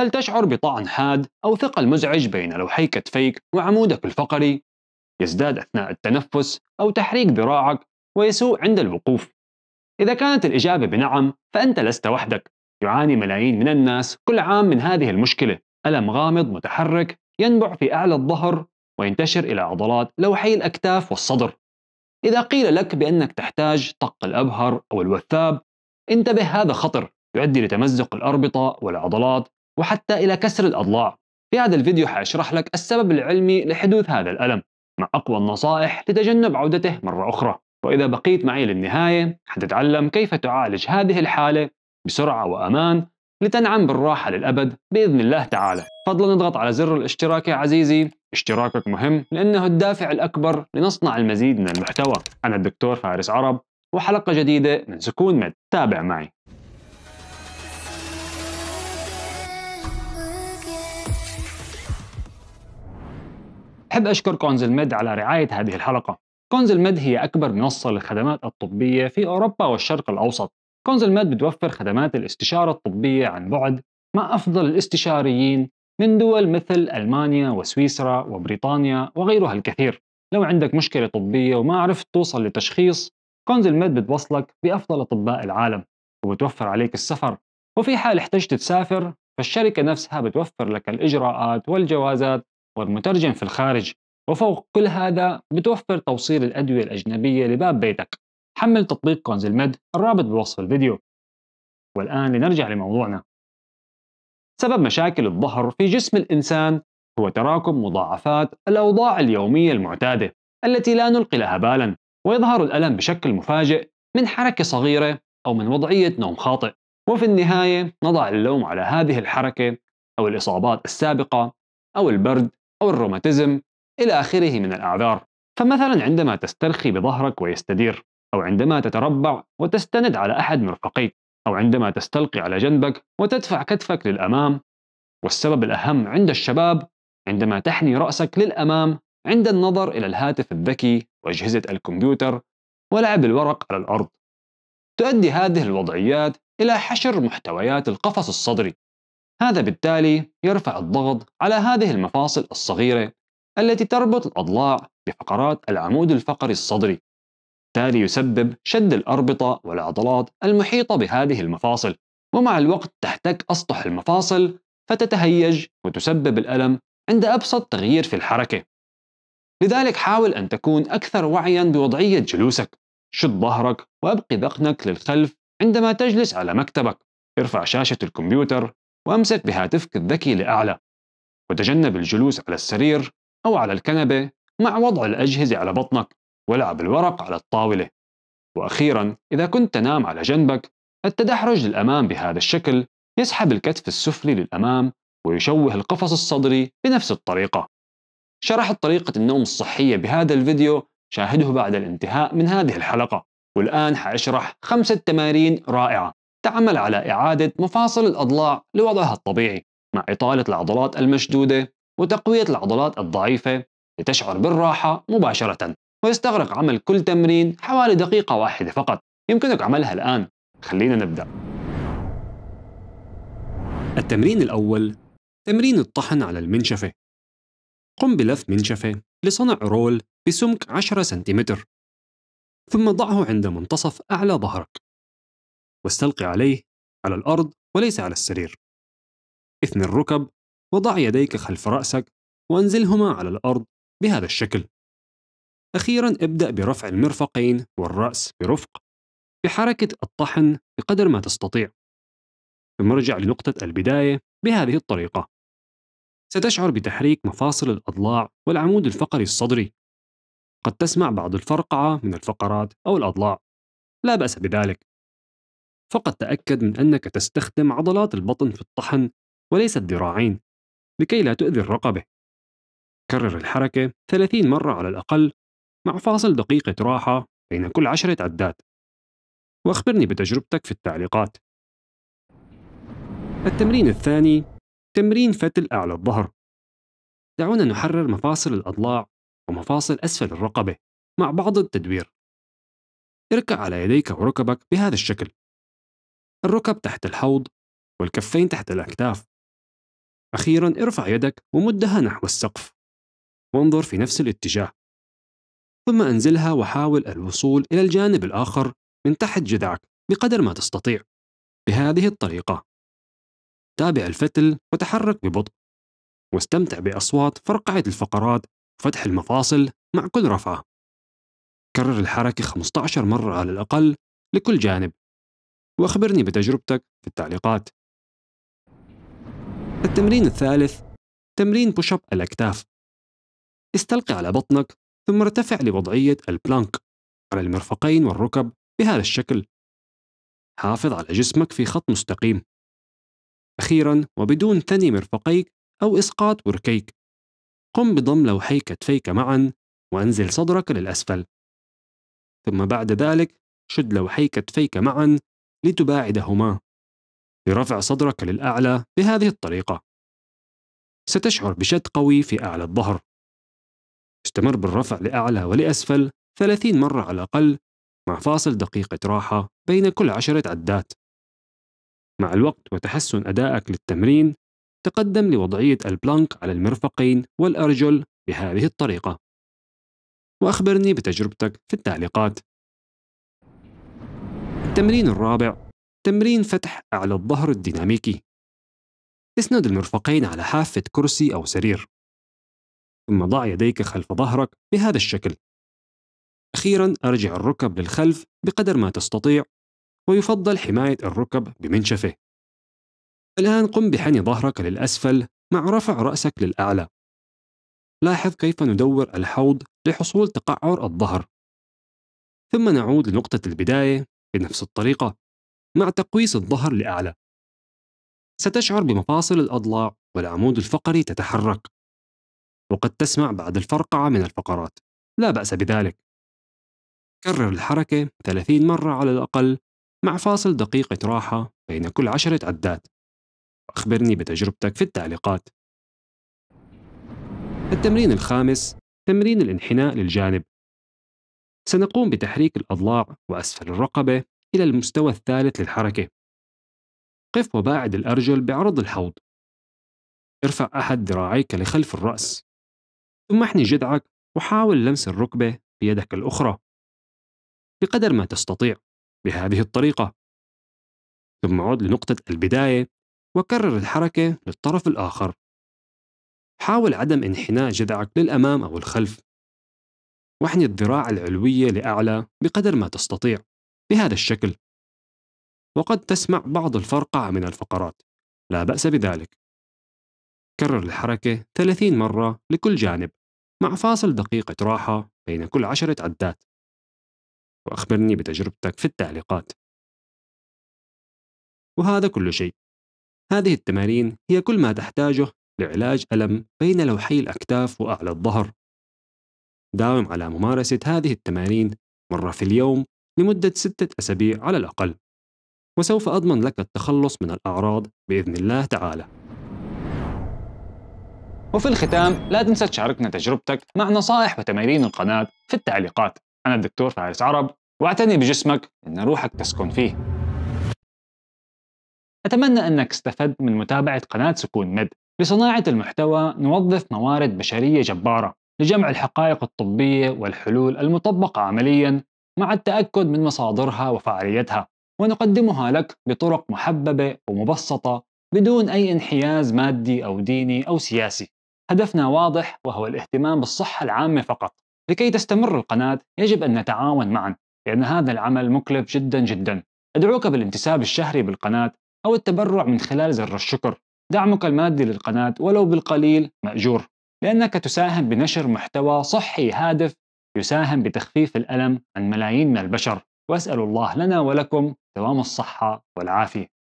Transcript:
هل تشعر بطعن حاد أو ثقل مزعج بين لوحي كتفيك وعمودك الفقري؟ يزداد أثناء التنفس أو تحريك ذراعك ويسوء عند الوقوف. إذا كانت الإجابة بنعم فأنت لست وحدك، يعاني ملايين من الناس كل عام من هذه المشكلة، ألم غامض متحرك ينبع في أعلى الظهر وينتشر إلى عضلات لوحي الأكتاف والصدر. إذا قيل لك بأنك تحتاج طق الأبهر أو الوثاب، انتبه هذا خطر يؤدي لتمزق الأربطة والعضلات وحتى إلى كسر الأضلاع في هذا الفيديو حأشرح لك السبب العلمي لحدوث هذا الألم مع أقوى النصائح لتجنب عودته مرة أخرى وإذا بقيت معي للنهاية حتتعلم كيف تعالج هذه الحالة بسرعة وأمان لتنعم بالراحة للأبد بإذن الله تعالى فضلا اضغط على زر الاشتراك يا عزيزي اشتراكك مهم لأنه الدافع الأكبر لنصنع المزيد من المحتوى أنا الدكتور فارس عرب وحلقة جديدة من سكون مد تابع معي أحب أشكر كونزل ميد على رعاية هذه الحلقة كونزل ميد هي أكبر منصة للخدمات الطبية في أوروبا والشرق الأوسط كونزل ميد بتوفر خدمات الاستشارة الطبية عن بعد مع أفضل الاستشاريين من دول مثل ألمانيا وسويسرا وبريطانيا وغيرها الكثير لو عندك مشكلة طبية وما عرفت توصل لتشخيص كونزل ميد بتوصلك بأفضل أطباء العالم وبتوفر عليك السفر وفي حال احتجت تسافر فالشركة نفسها بتوفر لك الإجراءات والجوازات والمترجم في الخارج وفوق كل هذا بتوفر توصيل الأدوية الأجنبية لباب بيتك حمل تطبيق كونزل ميد الرابط بوصف الفيديو والآن لنرجع لموضوعنا سبب مشاكل الظهر في جسم الإنسان هو تراكم مضاعفات الأوضاع اليومية المعتادة التي لا نلقي لها بالا ويظهر الألم بشكل مفاجئ من حركة صغيرة أو من وضعية نوم خاطئ وفي النهاية نضع اللوم على هذه الحركة أو الإصابات السابقة أو البرد أو الروماتيزم إلى آخره من الأعذار فمثلا عندما تسترخي بظهرك ويستدير أو عندما تتربع وتستند على أحد مرفقيك أو عندما تستلقي على جنبك وتدفع كتفك للأمام والسبب الأهم عند الشباب عندما تحني رأسك للأمام عند النظر إلى الهاتف الذكي وأجهزة الكمبيوتر ولعب الورق على الأرض تؤدي هذه الوضعيات إلى حشر محتويات القفص الصدري هذا بالتالي يرفع الضغط على هذه المفاصل الصغيرة التي تربط الأضلاع بفقرات العمود الفقري الصدري بالتالي يسبب شد الأربطة والعضلات المحيطة بهذه المفاصل ومع الوقت تحتك أسطح المفاصل فتتهيج وتسبب الألم عند أبسط تغيير في الحركة لذلك حاول أن تكون أكثر وعيا بوضعية جلوسك شد ظهرك وأبقي ذقنك للخلف عندما تجلس على مكتبك ارفع شاشة الكمبيوتر وأمسك بهاتفك الذكي لأعلى وتجنب الجلوس على السرير أو على الكنبة مع وضع الأجهزة على بطنك ولعب الورق على الطاولة وأخيرا إذا كنت تنام على جنبك التدحرج للأمام بهذا الشكل يسحب الكتف السفلي للأمام ويشوه القفص الصدري بنفس الطريقة شرحت طريقة النوم الصحية بهذا الفيديو شاهده بعد الانتهاء من هذه الحلقة والآن حأشرح خمسة تمارين رائعة تعمل على إعادة مفاصل الأضلاع لوضعها الطبيعي مع إطالة العضلات المشدودة وتقوية العضلات الضعيفة لتشعر بالراحة مباشرة ويستغرق عمل كل تمرين حوالي دقيقة واحدة فقط يمكنك عملها الآن خلينا نبدأ التمرين الأول تمرين الطحن على المنشفة قم بلف منشفة لصنع رول بسمك 10 سنتيمتر ثم ضعه عند منتصف أعلى ظهرك واستلقي عليه على الأرض وليس على السرير اثني الركب وضع يديك خلف رأسك وانزلهما على الأرض بهذا الشكل أخيرا ابدأ برفع المرفقين والرأس برفق بحركة الطحن بقدر ما تستطيع ثم ارجع لنقطة البداية بهذه الطريقة ستشعر بتحريك مفاصل الأضلاع والعمود الفقري الصدري قد تسمع بعض الفرقعة من الفقرات أو الأضلاع لا بأس بذلك فقط تأكد من أنك تستخدم عضلات البطن في الطحن وليس الذراعين لكي لا تؤذي الرقبة. كرر الحركة 30 مرة على الأقل مع فاصل دقيقة راحة بين كل عشرة عدات. واخبرني بتجربتك في التعليقات. التمرين الثاني تمرين فتل أعلى الظهر. دعونا نحرر مفاصل الأضلاع ومفاصل أسفل الرقبة مع بعض التدوير. اركع على يديك وركبك بهذا الشكل. الركب تحت الحوض والكفين تحت الأكتاف أخيرا ارفع يدك ومدها نحو السقف وانظر في نفس الاتجاه ثم انزلها وحاول الوصول إلى الجانب الآخر من تحت جذعك بقدر ما تستطيع بهذه الطريقة تابع الفتل وتحرك ببطء واستمتع بأصوات فرقعة الفقرات وفتح المفاصل مع كل رفعة كرر الحركة 15 مرة على الأقل لكل جانب وأخبرني بتجربتك في التعليقات التمرين الثالث تمرين بوش اب الأكتاف استلقي على بطنك ثم ارتفع لوضعية البلانك على المرفقين والركب بهذا الشكل حافظ على جسمك في خط مستقيم أخيرا وبدون ثني مرفقيك أو إسقاط وركيك قم بضم لوحي كتفيك معا وأنزل صدرك للأسفل ثم بعد ذلك شد لوحي كتفيك معا لتباعدهما برفع صدرك للأعلى بهذه الطريقة ستشعر بشد قوي في أعلى الظهر استمر بالرفع لأعلى ولأسفل 30 مرة على الأقل مع فاصل دقيقة راحة بين كل عشرة عدات مع الوقت وتحسن أدائك للتمرين تقدم لوضعية البلانك على المرفقين والأرجل بهذه الطريقة وأخبرني بتجربتك في التعليقات التمرين الرابع تمرين فتح أعلى الظهر الديناميكي اسند المرفقين على حافة كرسي أو سرير ثم ضع يديك خلف ظهرك بهذا الشكل أخيرا أرجع الركب للخلف بقدر ما تستطيع ويفضل حماية الركب بمنشفه الآن قم بحني ظهرك للأسفل مع رفع رأسك للأعلى لاحظ كيف ندور الحوض لحصول تقعر الظهر ثم نعود لنقطة البداية بنفس الطريقة مع تقويس الظهر لأعلى ستشعر بمفاصل الأضلاع والعمود الفقري تتحرك وقد تسمع بعد الفرقعة من الفقرات لا بأس بذلك كرر الحركة 30 مرة على الأقل مع فاصل دقيقة راحة بين كل عشرة عدات أخبرني بتجربتك في التعليقات التمرين الخامس تمرين الانحناء للجانب سنقوم بتحريك الأضلاع وأسفل الرقبة إلى المستوى الثالث للحركة. قف وباعد الأرجل بعرض الحوض. ارفع أحد ذراعيك لخلف الرأس. ثم احني جذعك وحاول لمس الركبة بيدك الأخرى. بقدر ما تستطيع بهذه الطريقة. ثم عد لنقطة البداية وكرر الحركة للطرف الآخر. حاول عدم انحناء جذعك للأمام أو الخلف واحني الذراع العلوية لأعلى بقدر ما تستطيع بهذا الشكل وقد تسمع بعض الفرقعة من الفقرات لا بأس بذلك كرر الحركة 30 مرة لكل جانب مع فاصل دقيقة راحة بين كل عشرة عدات وأخبرني بتجربتك في التعليقات وهذا كل شيء هذه التمارين هي كل ما تحتاجه لعلاج ألم بين لوحي الأكتاف وأعلى الظهر داوم على ممارسة هذه التمارين مرة في اليوم لمدة ستة أسابيع على الأقل وسوف أضمن لك التخلص من الأعراض بإذن الله تعالى وفي الختام لا تنسى تشاركنا تجربتك مع نصائح وتمارين القناة في التعليقات أنا الدكتور فارس عرب واعتني بجسمك إن روحك تسكن فيه أتمنى أنك استفدت من متابعة قناة سكون مد لصناعة المحتوى نوظف موارد بشرية جبارة لجمع الحقائق الطبية والحلول المطبقة عملياً مع التأكد من مصادرها وفعاليتها ونقدمها لك بطرق محببة ومبسطة بدون أي انحياز مادي أو ديني أو سياسي. هدفنا واضح وهو الاهتمام بالصحة العامة فقط. لكي تستمر القناة يجب أن نتعاون معا لأن هذا العمل مكلف جدا جدا. أدعوك بالانتساب الشهري بالقناة أو التبرع من خلال زر الشكر. دعمك المادي للقناة ولو بالقليل مأجور. لأنك تساهم بنشر محتوى صحي هادف يساهم بتخفيف الألم عن ملايين من البشر وأسأل الله لنا ولكم دوام الصحة والعافية